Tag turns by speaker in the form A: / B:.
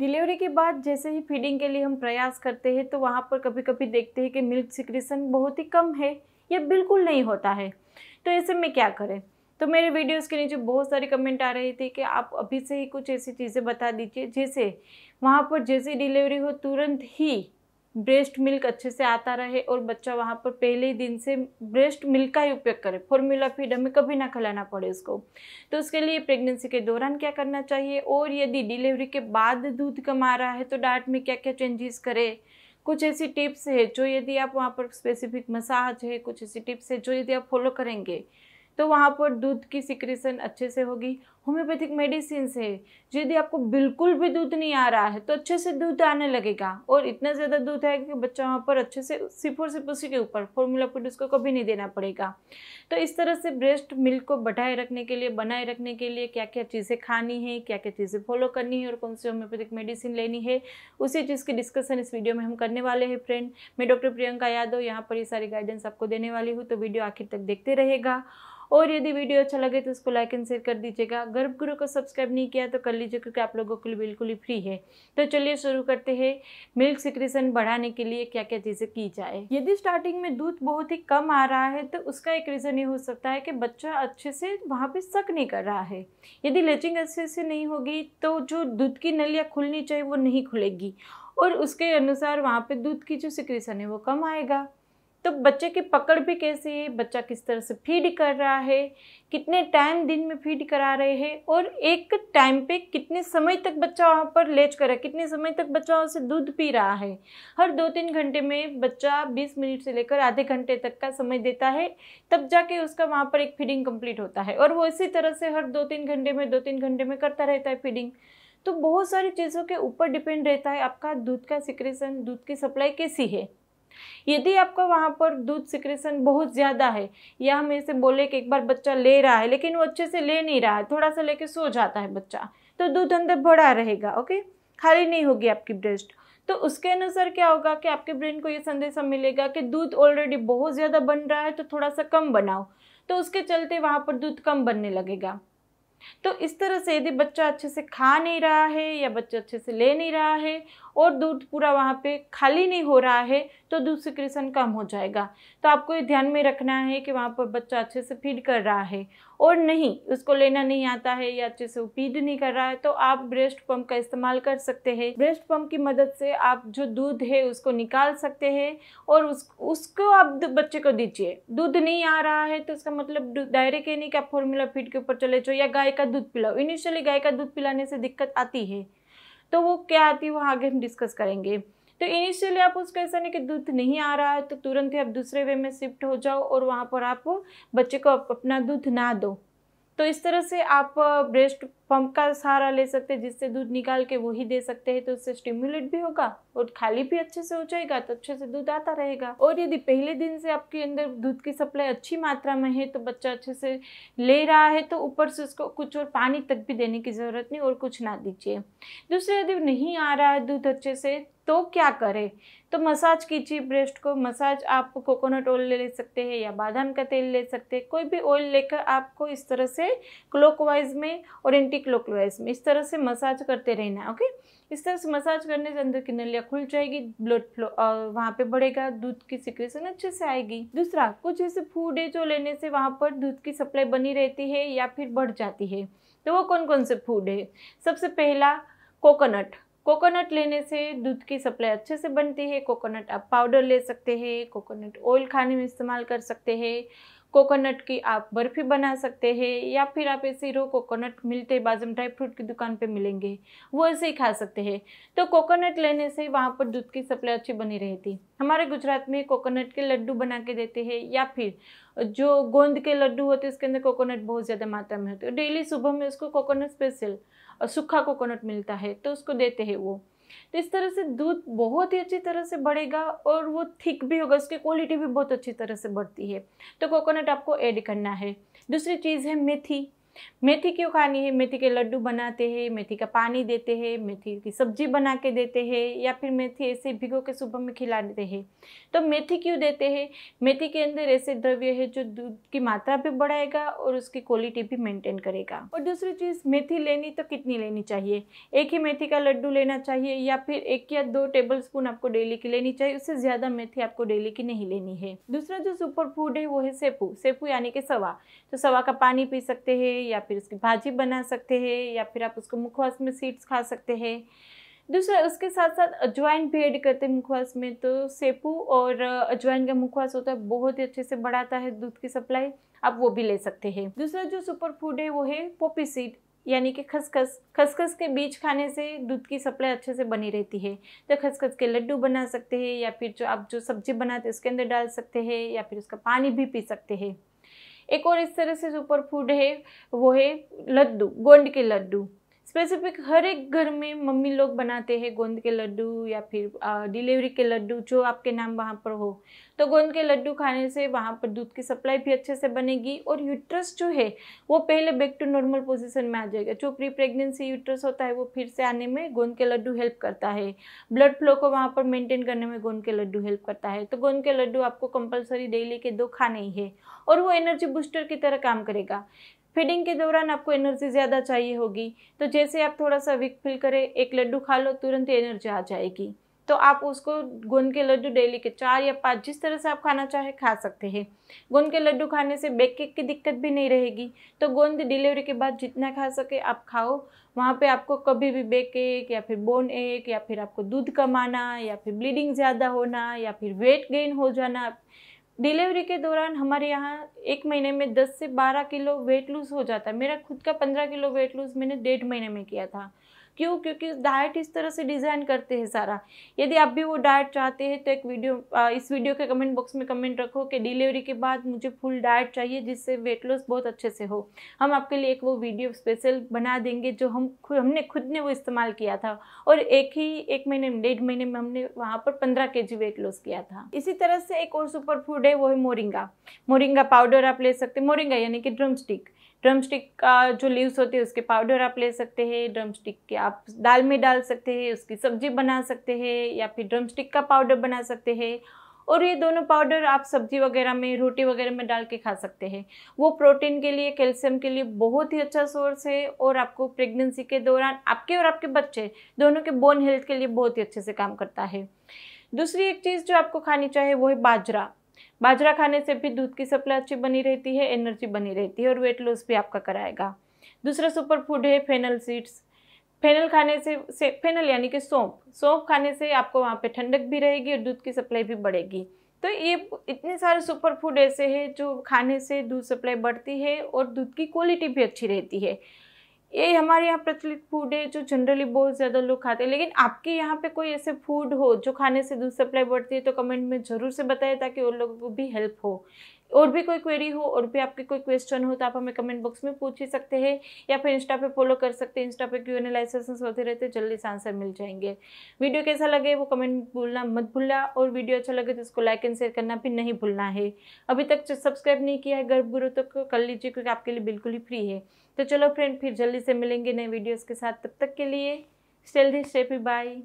A: delivery के बाद जैसे ही फीडिंग के लिए हम प्रयास करते हैं तो वहाँ पर कभी कभी देखते हैं कि मिल्क सिक्रेशन बहुत ही कम है या बिल्कुल नहीं होता है तो ऐसे में क्या करें तो मेरे वीडियोस के नीचे बहुत सारे कमेंट आ रहे थे कि आप अभी से ही कुछ ऐसी चीज़ें बता दीजिए जैसे वहाँ पर जैसे डिलीवरी हो तुरंत ही ब्रेस्ट मिल्क अच्छे से आता रहे और बच्चा वहाँ पर पहले ही दिन से ब्रेस्ट मिल्क का ही उपयोग करे फॉर्मूला फीड हमें कभी ना खिलाना पड़े उसको तो उसके लिए प्रेगनेंसी के दौरान क्या करना चाहिए और यदि डिलीवरी के बाद दूध कमा रहा है तो डाइट में क्या क्या चेंजेस करें कुछ ऐसी टिप्स है जो यदि आप वहाँ पर स्पेसिफिक मसाज है कुछ ऐसी टिप्स है जो यदि आप फॉलो करेंगे तो वहाँ पर दूध की सिक्रेशन अच्छे से होगी होम्योपैथिक मेडिसिन से यदि आपको बिल्कुल भी दूध नहीं आ रहा है तो अच्छे से दूध आने लगेगा और इतना ज़्यादा दूध है कि बच्चा वहाँ पर अच्छे से सिफोर से उसी के ऊपर फॉर्मूला फूड उसको कभी नहीं देना पड़ेगा तो इस तरह से ब्रेस्ट मिल्क को बढ़ाए रखने के लिए बनाए रखने के लिए क्या क्या चीज़ें खानी है क्या क्या चीज़ें फॉलो करनी है और कौन सी होम्योपैथिक मेडिसिन लेनी है उसी चीज़ की डिस्कशन इस वीडियो में हम करने वाले हैं फ्रेंड मैं डॉक्टर प्रियंका यादव यहाँ पर ये सारी गाइडेंस आपको देने वाली हूँ तो वीडियो आखिर तक देखते रहेगा और यदि वीडियो अच्छा लगे तो उसको लाइक एंड शेयर कर दीजिएगा गर्भ गुरु को सब्सक्राइब नहीं किया तो कर लीजिए क्योंकि आप लोगों के लिए बिल्कुल ही फ्री है तो चलिए शुरू करते हैं मिल्क सिक्रेशन बढ़ाने के लिए क्या क्या चीज़ें की जाए यदि स्टार्टिंग में दूध बहुत ही कम आ रहा है तो उसका एक रीज़न ये हो सकता है कि बच्चा अच्छे से वहाँ पर सक नहीं कर रहा है यदि लेचिंग अच्छे से नहीं होगी तो जो दूध की नलियाँ खुलनी चाहिए वो नहीं खुलेगी और उसके अनुसार वहाँ पे दूध की जो सिक्रेशन है वो कम आएगा तो बच्चे की पकड़ भी कैसी है बच्चा किस तरह से फीड कर रहा है कितने टाइम दिन में फीड करा रहे हैं और एक टाइम पे कितने समय तक बच्चा वहाँ पर लेच कर रहा है कितने समय तक बच्चा वहाँ से दूध पी रहा है हर दो तीन घंटे में बच्चा बीस मिनट से लेकर आधे घंटे तक का समय देता है तब जाके उसका वहाँ पर एक फीडिंग कंप्लीट होता है और वो इसी तरह से हर दो तीन घंटे में दो तीन घंटे में करता रहता है फीडिंग तो बहुत सारी चीज़ों के ऊपर डिपेंड रहता है आपका दूध का सिक्रेशन दूध की सप्लाई कैसी है यदि आपका वहाँ पर दूध सिक्रेशन बहुत ज़्यादा है या हम ऐसे बोले कि एक बार बच्चा ले रहा है लेकिन वो अच्छे से ले नहीं रहा है थोड़ा सा लेके सो जाता है बच्चा तो दूध अंदर भरा रहेगा ओके खाली नहीं होगी आपकी ब्रेस्ट तो उसके अनुसार क्या होगा कि आपके ब्रेन को ये संदेशा मिलेगा कि दूध ऑलरेडी बहुत ज़्यादा बन रहा है तो थोड़ा सा कम बनाओ तो उसके चलते वहाँ पर दूध कम बनने लगेगा तो इस तरह से यदि बच्चा अच्छे से खा नहीं रहा है या बच्चा अच्छे से ले नहीं रहा है और दूध पूरा वहाँ पे खाली नहीं हो रहा है तो दूध सिक्रेशन कम हो जाएगा तो आपको ये ध्यान में रखना है कि वहाँ पर बच्चा अच्छे से फीड कर रहा है और नहीं उसको लेना नहीं आता है या अच्छे से वो फीड नहीं कर रहा है तो आप ब्रेस्ट पम्प का इस्तेमाल कर सकते हैं ब्रेस्ट पम्प की मदद से आप जो दूध है उसको निकाल सकते हैं और उस उसको आप बच्चे को दीजिए दूध नहीं आ रहा है तो उसका मतलब डायरेक्ट ये नहीं कि आप फॉर्मूला फीड के ऊपर चले जाओ या गाय का दूध पिलाओ इनिशियली गाय का दूध पिलाने से दिक्कत आती है तो वो क्या आती है वो आगे हम डिस्कस करेंगे तो इनिशियली आप उसको ऐसा नहीं कि दूध नहीं आ रहा है तो तुरंत ही आप दूसरे वे में शिफ्ट हो जाओ और वहाँ पर आप बच्चे को अपना दूध ना दो तो इस तरह से आप ब्रेस्ट पंप का सहारा ले सकते हैं जिससे दूध निकाल के वही दे सकते हैं तो उससे स्टिमुलेट भी होगा और खाली भी अच्छे से हो जाएगा तो अच्छे से दूध आता रहेगा और यदि पहले दिन से आपके अंदर दूध की सप्लाई अच्छी मात्रा में है तो बच्चा अच्छे से ले रहा है तो ऊपर से उसको कुछ और पानी तक भी देने की ज़रूरत नहीं और कुछ ना दीजिए दूसरे यदि नहीं आ रहा है दूध अच्छे से तो क्या करें तो मसाज कीजिए ब्रेस्ट को मसाज आप कोकोनट ऑयल ले, ले सकते हैं या बादाम का तेल ले सकते हैं कोई भी ऑयल लेकर आपको इस तरह से क्लोकवाइज़ में और एंटी क्लोकवाइज में इस तरह से मसाज करते रहना है ओके इस तरह से मसाज करने से अंदर की नलियाँ खुल जाएगी ब्लड फ्लो वहाँ पे बढ़ेगा दूध की सिक्रेशन अच्छे से आएगी दूसरा कुछ ऐसे फूड है जो लेने से वहाँ पर दूध की सप्लाई बनी रहती है या फिर बढ़ जाती है तो वो कौन कौन से फूड है सबसे पहला कोकोनट कोकोनट लेने से दूध की सप्लाई अच्छे से बनती है कोकोनट आप पाउडर ले सकते हैं कोकोनट ऑयल खाने में इस्तेमाल कर सकते हैं कोकोनट की आप बर्फ़ी बना सकते हैं या फिर आप ऐसे रो कोकोनट मिलते बाजम ड्राई फ्रूट की दुकान पे मिलेंगे वो ऐसे ही खा सकते हैं तो कोकोनट लेने से वहाँ पर दूध की सप्लाई अच्छी बनी रहती हमारे गुजरात में कोकोनट के लड्डू बना के देते हैं या फिर जो गोंद के लड्डू होते हैं उसके अंदर कोकोनट बहुत ज़्यादा मात्रा में होते हैं डेली सुबह में उसको कोकोनट स्पेशल और सूखा कोकोनट मिलता है तो उसको देते हैं वो तो इस तरह से दूध बहुत ही अच्छी तरह से बढ़ेगा और वो थिक भी होगा उसकी क्वालिटी भी बहुत अच्छी तरह से बढ़ती है तो कोकोनट आपको ऐड करना है दूसरी चीज़ है मेथी मेथी क्यों खानी है मेथी के लड्डू बनाते हैं मेथी का पानी देते हैं मेथी की सब्जी बना के देते हैं या फिर मेथी ऐसे भिगो के सुबह में खिला देते हैं तो मेथी क्यों देते हैं मेथी के अंदर ऐसे द्रव्य है जो दूध की मात्रा भी बढ़ाएगा और उसकी क्वालिटी भी मेंटेन करेगा और दूसरी चीज़ मेथी लेनी तो कितनी लेनी चाहिए एक ही मेथी का लड्डू लेना चाहिए या फिर एक या दो टेबल स्पून आपको डेली की लेनी चाहिए उससे ज़्यादा मेथी आपको डेली की नहीं लेनी है दूसरा जो सुपर फूड है वो है सेपू सेपू यानी कि सवा तो सवा का पानी पी सकते हैं या फिर उसकी भाजी बना सकते हैं या फिर आप उसको मुखवास में सीड्स खा सकते हैं दूसरा उसके साथ साथ अजवाइन भी ऐड करते हैं मुखवास में तो सेपू और अजवाइन का मुखवास होता है बहुत ही अच्छे से बढ़ाता है दूध की सप्लाई आप वो भी ले सकते हैं दूसरा जो सुपर फूड है वो है पोपी सीड यानी कि खसखस खसखस के बीज खाने से दूध की सप्लाई अच्छे से बनी रहती है तो खसखस के लड्डू बना सकते हैं या फिर जो आप जो सब्जी बनाते हैं उसके अंदर डाल सकते हैं या फिर उसका पानी भी पी सकते हैं एक और इस तरह से सुपर फूड है वो है लड्डू गोंड के लड्डू स्पेसिफिक हर एक घर में मम्मी लोग बनाते हैं गोंद के लड्डू या फिर डिलीवरी के लड्डू जो आपके नाम वहाँ पर हो तो गोंद के लड्डू खाने से वहाँ पर दूध की सप्लाई भी अच्छे से बनेगी और यूट्रस जो है वो पहले बैक टू नॉर्मल पोजिशन में आ जाएगा जो प्री प्रेगनेंसी यूट्रस होता है वो फिर से आने में गोंद के लड्डू हेल्प करता है ब्लड फ्लो को वहाँ पर मेंटेन करने में गोंद के लड्डू हेल्प करता है तो गोंद के लड्डू आपको कंपलसरी डेली के दो खाने ही है और वो एनर्जी बूस्टर की तरह काम करेगा फीडिंग के दौरान आपको एनर्जी ज़्यादा चाहिए होगी तो जैसे आप थोड़ा सा वीक फील करें एक लड्डू खा लो तुरंत एनर्जी आ जाएगी तो आप उसको गोंद के लड्डू डेली के चार या पाँच जिस तरह से आप खाना चाहे खा सकते हैं गोंद के लड्डू खाने से बेक केक की दिक्कत भी नहीं रहेगी तो गोंद डिलीवरी के बाद जितना खा सके आप खाओ वहाँ पे आपको कभी भी बेक या फिर बोन एक या फिर आपको दूध कमाना या फिर ब्लीडिंग ज़्यादा होना या फिर वेट गेन हो जाना डिलीवरी के दौरान हमारे यहाँ एक महीने में 10 से 12 किलो वेट लूज़ हो जाता है मेरा खुद का 15 किलो वेट लूज़ मैंने डेढ़ महीने में किया था क्यों क्योंकि डाइट इस तरह से डिज़ाइन करते हैं सारा यदि आप भी वो डाइट चाहते हैं तो एक वीडियो इस वीडियो के कमेंट बॉक्स में कमेंट रखो कि डिलीवरी के बाद मुझे फुल डाइट चाहिए जिससे वेट लॉस बहुत अच्छे से हो हम आपके लिए एक वो वीडियो स्पेशल बना देंगे जो हम हमने खुद ने वो इस्तेमाल किया था और एक ही एक महीने में डेढ़ महीने में हमने वहाँ पर पंद्रह के वेट लॉस किया था इसी तरह से एक और सुपर फूड है वो है मोरिंगा मोरिंगा पाउडर आप ले सकते मोरिंगा यानी कि ड्रम स्टिक ड्रम स्टिक का जो लीव्स होते हैं उसके पाउडर आप ले सकते हैं ड्रम स्टिक के आप दाल में डाल सकते हैं उसकी सब्जी बना सकते हैं या फिर ड्रम स्टिक का पाउडर बना सकते हैं और ये दोनों पाउडर आप सब्जी वगैरह में रोटी वगैरह में डाल के खा सकते हैं वो प्रोटीन के लिए कैल्शियम के लिए बहुत ही अच्छा सोर्स है और आपको प्रेगनेंसी के दौरान आपके और आपके बच्चे दोनों के बोन हेल्थ के लिए बहुत ही अच्छे से काम करता है दूसरी एक चीज़ जो आपको खानी चाहिए वो है बाजरा बाजरा खाने से भी दूध की सप्लाई अच्छी बनी रहती है एनर्जी बनी रहती है और वेट लॉस भी आपका कराएगा दूसरा सुपर फूड है फेनल सीड्स फेनल खाने से, से फेनल यानी कि सौंप सौंप खाने से आपको वहाँ पे ठंडक भी रहेगी और दूध की सप्लाई भी बढ़ेगी तो ये इतने सारे सुपर फूड ऐसे हैं जो खाने से दूध सप्लाई बढ़ती है और दूध की क्वालिटी भी अच्छी रहती है ये हमारे यहाँ प्रचलित फूड है जो जनरली बहुत ज़्यादा लोग खाते हैं लेकिन आपके यहाँ पे कोई ऐसे फूड हो जो खाने से दूध सप्लाई बढ़ती है तो कमेंट में ज़रूर से बताएं ताकि उन लोगों को भी हेल्प हो और भी कोई क्वेरी हो और भी आपके कोई क्वेश्चन हो तो आप हमें कमेंट बॉक्स में पूछ ही सकते हैं या फिर इंस्टा पे फॉलो कर सकते हैं इंस्टा पे क्यू एन लाइसेंस होते रहते जल्दी से आंसर मिल जाएंगे वीडियो कैसा लगे वो कमेंट भूलना मत भूलना और वीडियो अच्छा लगे तो उसको लाइक एंड शेयर करना भी नहीं भूलना है अभी तक सब्सक्राइब तो नहीं किया है गर्भ गुरु तो कर लीजिए क्योंकि आपके लिए बिल्कुल ही फ्री है तो चलो फ्रेंड फिर जल्दी से मिलेंगे नए वीडियोस के साथ तब तक के लिए स्टेल दी स्टेपी बाय